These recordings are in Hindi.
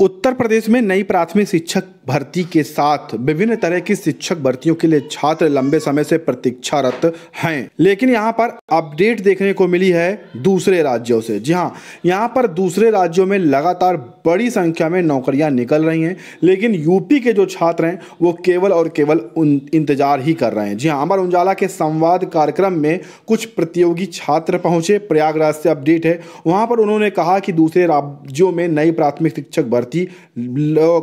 उत्तर प्रदेश में नई प्राथमिक शिक्षक भर्ती के साथ विभिन्न तरह की शिक्षक भर्तियों के लिए छात्र लंबे समय से प्रतीक्षारत हैं लेकिन यहाँ पर अपडेट देखने को मिली है दूसरे राज्यों से जी हाँ यहाँ पर दूसरे राज्यों में लगातार बड़ी संख्या में नौकरियाँ निकल रही हैं लेकिन यूपी के जो छात्र हैं वो केवल और केवल उन इंतजार ही कर रहे हैं जी हाँ अमर उजाला के संवाद कार्यक्रम में कुछ प्रतियोगी छात्र पहुँचे प्रयागराज से अपडेट है वहाँ पर उन्होंने कहा कि दूसरे राज्यों में नई प्राथमिक शिक्षक भर्ती भर्ती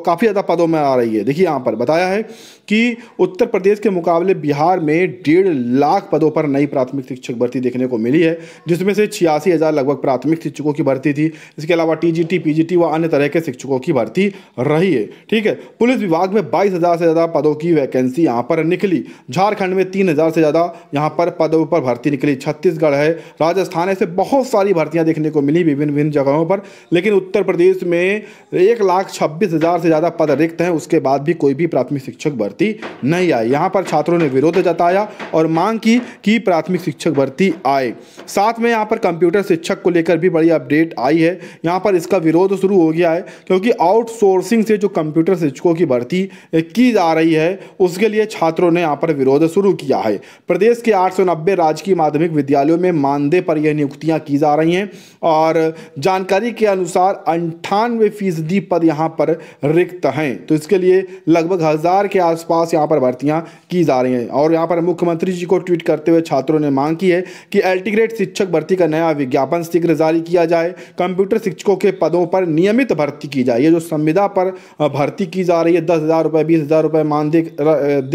काफ़ी ज़्यादा पदों में आ रही है देखिए यहाँ पर बताया है कि उत्तर प्रदेश के मुकाबले बिहार में डेढ़ लाख पदों पर नई प्राथमिक शिक्षक भर्ती देखने को मिली है जिसमें से छियासी हज़ार लगभग प्राथमिक शिक्षकों की भर्ती थी इसके अलावा टीजीटी पीजीटी व अन्य तरह के शिक्षकों की भर्ती रही है ठीक है पुलिस विभाग में बाईस हज़ार से ज़्यादा पदों की वैकेंसी यहाँ पर निकली झारखंड में तीन हज़ार से ज़्यादा यहाँ पर पदों पर भर्ती निकली छत्तीसगढ़ है राजस्थान ऐसे बहुत सारी भर्तियाँ देखने को मिली विभिन्न विभिन्न जगहों पर लेकिन उत्तर प्रदेश में एक एक लाख छब्बीस हजार से ज्यादा पद रिक्त हैं उसके बाद भी कोई भी प्राथमिक शिक्षक भर्ती नहीं आई यहाँ पर छात्रों ने विरोध जताया और मांग की कि प्राथमिक शिक्षक भर्ती आए साथ में यहाँ पर कंप्यूटर शिक्षक को लेकर भी बड़ी अपडेट आई है यहाँ पर इसका विरोध शुरू हो गया है क्योंकि आउटसोर्सिंग से जो कंप्यूटर शिक्षकों की भर्ती की जा रही है उसके लिए छात्रों ने यहाँ पर विरोध शुरू किया है प्रदेश के आठ राजकीय माध्यमिक विद्यालयों में मानदेय पर यह नियुक्तियाँ की जा रही हैं और जानकारी के अनुसार अंठानवे फीसदी पद यहाँ पर रिक्त हैं तो इसके लिए लगभग हज़ार के आसपास यहाँ पर भर्तियाँ की जा रही हैं और यहाँ पर मुख्यमंत्री जी को ट्वीट करते हुए छात्रों ने मांग की है कि एल्टीग्रेड शिक्षक भर्ती का नया विज्ञापन शीघ्र जारी किया जाए कंप्यूटर शिक्षकों के पदों पर नियमित भर्ती की जाए ये जो संविदा पर भर्ती की जा रही है दस हज़ार रुपये बीस हज़ार रुपये मान दे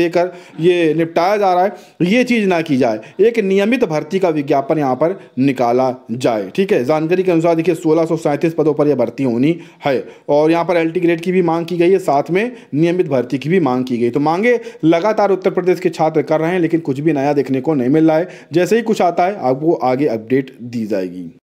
देकर ये निपटाया जा रहा है ये चीज़ ना की जाए एक नियमित भर्ती का विज्ञापन यहाँ पर निकाला जाए ठीक है जानकारी के अनुसार देखिए सोलह पदों पर यह भर्ती होनी है और और यहाँ पर एल ग्रेड की भी मांग की गई है साथ में नियमित भर्ती की भी मांग की गई तो मांगे लगातार उत्तर प्रदेश के छात्र कर रहे हैं लेकिन कुछ भी नया देखने को नहीं मिल रहा है जैसे ही कुछ आता है आपको आगे अपडेट दी जाएगी